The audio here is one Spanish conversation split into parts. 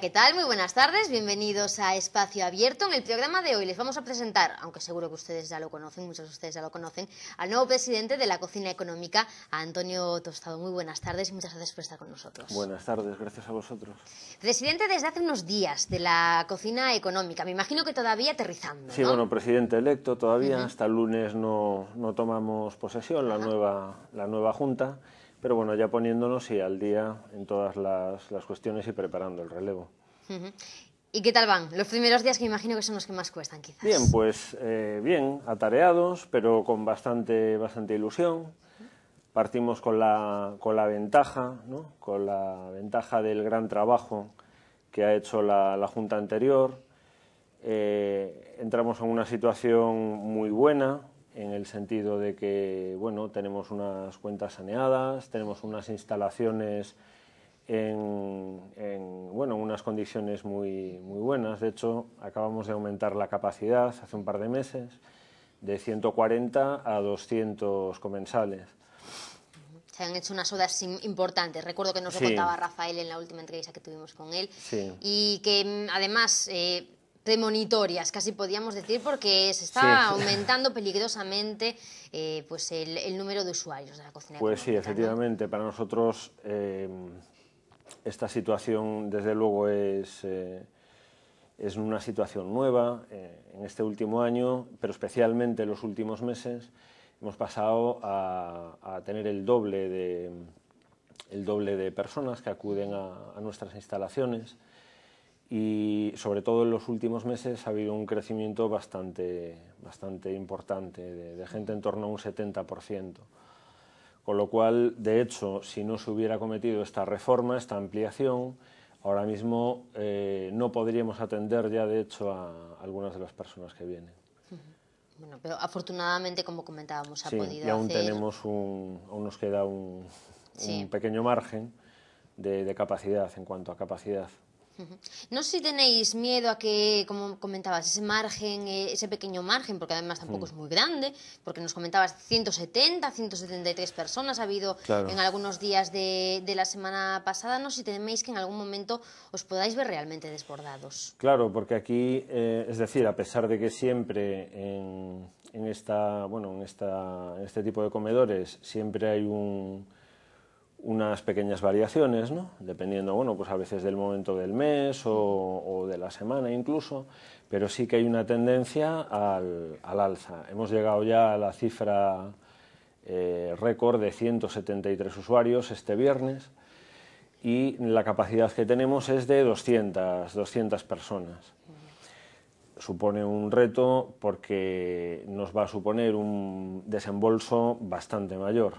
¿qué tal? Muy buenas tardes. Bienvenidos a Espacio Abierto. En el programa de hoy les vamos a presentar, aunque seguro que ustedes ya lo conocen, muchos de ustedes ya lo conocen, al nuevo presidente de la Cocina Económica, Antonio Tostado. Muy buenas tardes y muchas gracias por estar con nosotros. Buenas tardes, gracias a vosotros. Presidente desde hace unos días de la Cocina Económica. Me imagino que todavía aterrizando. Sí, bueno, presidente electo todavía. Hasta el lunes no, no tomamos posesión, la, nueva, la nueva Junta pero bueno, ya poniéndonos y al día en todas las, las cuestiones y preparando el relevo. ¿Y qué tal van? Los primeros días que imagino que son los que más cuestan, quizás. Bien, pues eh, bien, atareados, pero con bastante, bastante ilusión. Partimos con la, con la ventaja, ¿no? con la ventaja del gran trabajo que ha hecho la, Junta anterior. Eh, entramos en una situación muy buena, en el sentido de que bueno, tenemos unas cuentas saneadas, tenemos unas instalaciones en, bueno, unas condiciones muy, muy buenas. De hecho, acabamos de aumentar la capacidad hace un par de meses de 140 a 200 comensales. Se han hecho unas odas importantes. Recuerdo que nos lo contaba Rafael en la última entrevista que tuvimos con él. Y que mm, además eh, monitorias, casi podíamos decir, porque se está aumentando peligrosamente eh, pues el, número de usuarios de la cocina. Pues sí, efectivamente, para nosotros eh, esta situación desde luego es, eh, es una situación nueva en este último año, pero especialmente en los últimos meses hemos pasado a, tener el doble de el doble de personas que acuden a nuestras instalaciones y sobre todo en los últimos meses ha habido un crecimiento bastante, bastante importante de, gente en torno a un 70%. Con lo cual, de hecho, si no se hubiera cometido esta reforma, esta ampliación, ahora mismo eh, no podríamos atender ya, de hecho, a algunas de las personas que vienen. Bueno, pero afortunadamente, como comentábamos, ha podido y aún tenemos un, aún nos queda un, pequeño margen de capacidad en cuanto a capacidad. No sé si tenéis miedo a que, como comentabas, ese margen, eh, ese pequeño margen, porque además tampoco hmm. es muy grande, porque nos comentabas 170, 173 personas ha habido en algunos días de, la semana pasada, no sé si teméis que en algún momento os podáis ver realmente desbordados. Claro, porque aquí, eh, es decir, a pesar de que siempre en, esta, bueno, en, esta, en este tipo de comedores siempre hay un unas pequeñas variaciones, ¿no? dependiendo, bueno, pues a veces del momento del mes o, de la semana incluso, pero sí que hay una tendencia al, alza. Hemos llegado ya a la cifra eh, récord de 173 usuarios este viernes y la capacidad que tenemos es de 200, 200 personas. Supone un reto porque nos va a suponer un desembolso bastante mayor,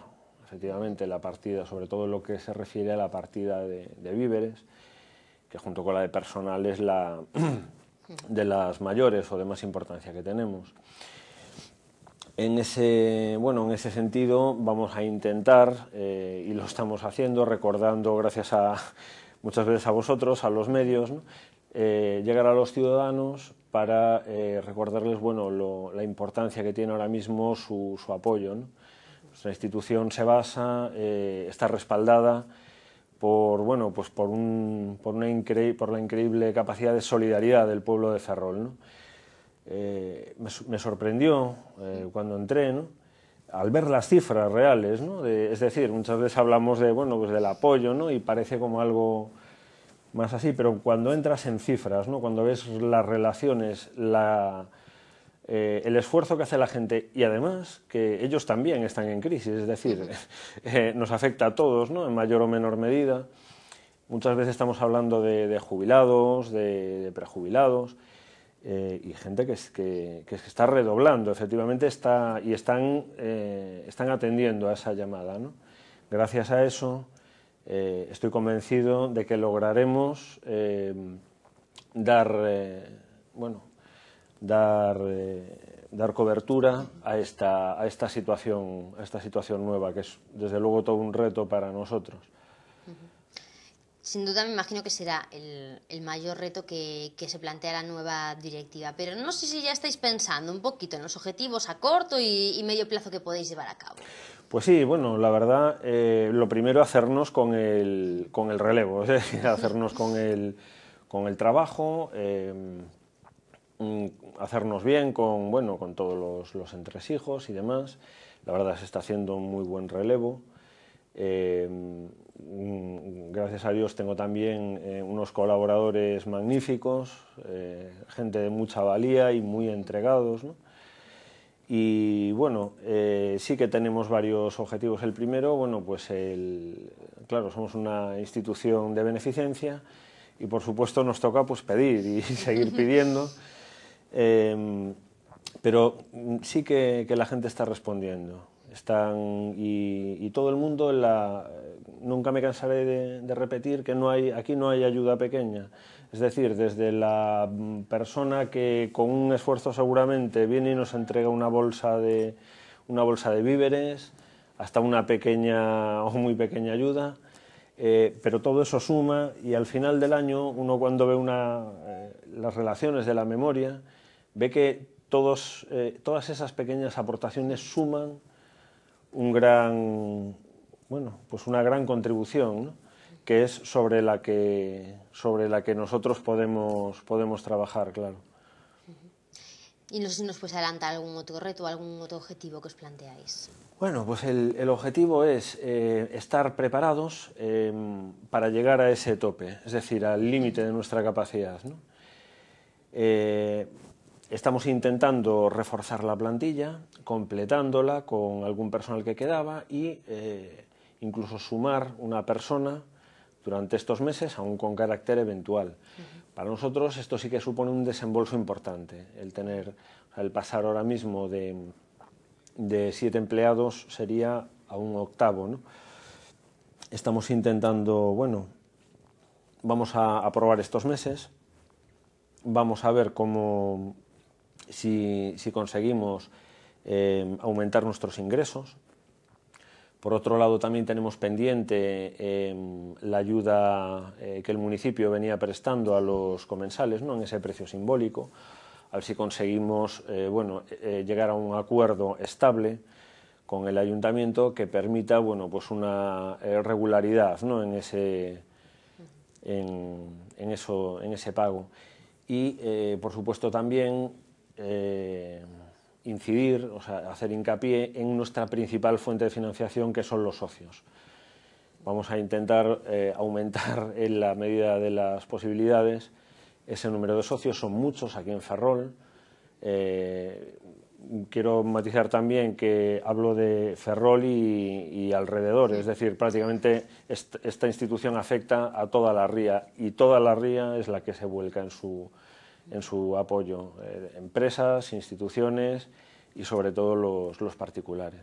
efectivamente, la partida, sobre todo lo que se refiere a la partida de, víveres, que junto con la de personal es la de las mayores o de más importancia que tenemos. En ese, bueno, en ese sentido vamos a intentar, eh, y lo estamos haciendo, recordando gracias a muchas veces a vosotros, a los medios, eh, llegar a los ciudadanos para eh, recordarles bueno, la importancia que tiene ahora mismo su, su apoyo. Nuestra institución se basa, eh, está respaldada por, pues por, un, por, una la increíble capacidad de solidaridad del pueblo de Ferrol. Eh, me, sorprendió eh, cuando entré, al ver las cifras reales, ¿no? es decir, muchas veces hablamos de, bueno, pues del apoyo, ¿no? Y parece como algo más así, pero cuando entras en cifras, Cuando ves las relaciones, la, eh, el esfuerzo que hace la gente y además que ellos también están en crisis, es decir, eh, nos afecta a todos, ¿no? En mayor o menor medida. Muchas veces estamos hablando de, jubilados, de, prejubilados eh, y gente que, está redoblando, efectivamente, está, y están, están atendiendo a esa llamada, ¿no? Gracias a eso estoy convencido de que lograremos dar, bueno, dar, eh, dar cobertura a esta, a, esta situación, a esta situación nueva, que es desde luego todo un reto para nosotros. Sin duda me imagino que será el, mayor reto que, se plantea la nueva directiva, pero no sé si ya estáis pensando un poquito en los objetivos a corto y, medio plazo que podéis llevar a cabo. Pues sí, bueno, la verdad, eh, lo primero hacernos con el, con el relevo, hacernos con el, con el trabajo, eh, hacernos bien con, bueno, con todos los, los entresijos y demás. La verdad se está haciendo un muy buen relevo. Eh, mm, gracias a Dios tengo también eh, unos colaboradores magníficos, eh, gente de mucha valía y muy entregados. Y bueno, sí que tenemos varios objetivos. El primero, bueno, pues el, claro, somos una institución de beneficencia y por supuesto nos toca pues pedir y seguir pidiendo. Em, pero sí que, la gente está respondiendo. Están, y, todo el mundo, nunca me cansaré de, repetir que no hay, aquí no hay ayuda pequeña. Es decir, desde la persona que con un esfuerzo seguramente viene y nos entrega una bolsa de, una bolsa de víveres, hasta una pequeña o muy pequeña ayuda. Eh, pero todo eso suma y al final del año uno cuando ve una, eh, las relaciones de la memoria, ve que todos, eh, todas esas pequeñas aportaciones suman un gran, bueno, pues una gran contribución, que es sobre la que, sobre la que nosotros podemos, podemos trabajar, claro. Y no sé si nos puedes adelantar algún otro reto, o algún otro objetivo que os planteáis. Bueno, pues el, objetivo es eh, estar preparados em, para llegar a ese tope, es decir, al límite de nuestra capacidad. ¿no? Eh, estamos intentando reforzar la plantilla, completándola con algún personal que quedaba y eh, incluso sumar una persona durante estos meses, aún con carácter eventual. Para nosotros esto sí que supone un desembolso importante, el tener, el pasar ahora mismo de, siete empleados sería a un octavo. Estamos intentando, bueno, vamos a, aprobar estos meses, vamos a ver cómo, si, conseguimos eh, aumentar nuestros ingresos. Por otro lado, también tenemos pendiente eh, la ayuda eh, que el municipio venía prestando a los comensales, en ese precio simbólico, a ver si conseguimos bueno, llegar a un acuerdo estable con el ayuntamiento que permita bueno, pues una regularidad en, ese, en ese pago. Y, por supuesto, también eh, incidir, o sea, hacer hincapié en nuestra principal fuente de financiación, que son los socios. Vamos a intentar eh, aumentar en la medida de las posibilidades ese número de socios, son muchos aquí en Ferrol. Eh, quiero matizar también que hablo de Ferrol y, alrededor, es decir, prácticamente esta institución afecta a toda la ría y toda la ría es la que se vuelca en su, en su apoyo, eh, empresas, instituciones y sobre todo los, los particulares.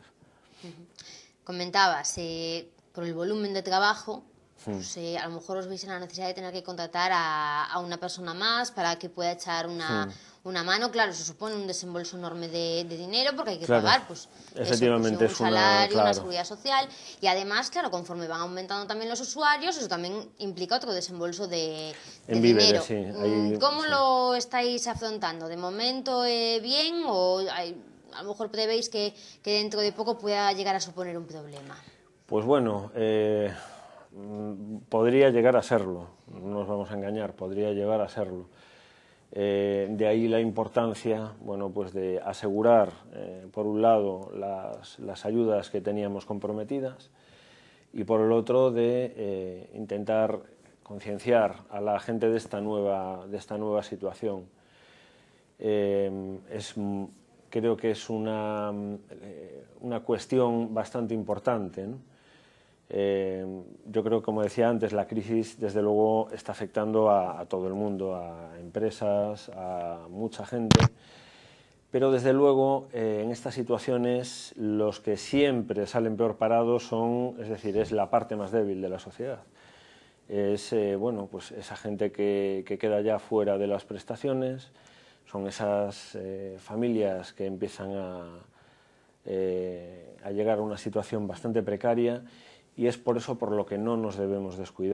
Comentabas, eh, por el volumen de trabajo, Hmm. a lo mejor os veis en la necesidad de tener que contratar a, una persona más para que pueda echar hmm. una, mano. Claro, eso supone un desembolso enorme de, dinero porque hay que pagar pues, pues, un salario, una, seguridad social. Y además, claro, conforme van aumentando también los usuarios, eso también implica otro desembolso de, dinero. Mm, ¿Cómo lo estáis afrontando? ¿De momento eh, bien o a lo mejor prevéis que, dentro de poco pueda llegar a suponer un problema? Pues bueno... Eh, Mm, podría llegar a serlo, no nos vamos a engañar, podría llegar a serlo. Eh, de ahí la importancia bueno, pues de asegurar, eh, por un lado, las, ayudas que teníamos comprometidas y por el otro de eh, intentar concienciar a la gente de esta nueva, de esta nueva situación. es, creo que es una, una cuestión bastante importante. ¿no? Eh, yo creo, como decía antes, la crisis desde luego está afectando a, todo el mundo, a empresas, a mucha gente, pero desde luego eh, en estas situaciones los que siempre salen peor parados son, es decir, es la parte más débil de la sociedad. Es, eh, bueno, pues esa gente que, queda ya fuera de las prestaciones, son esas familias que empiezan a, a llegar a una situación bastante precaria y es por eso por lo que no nos debemos descuidar.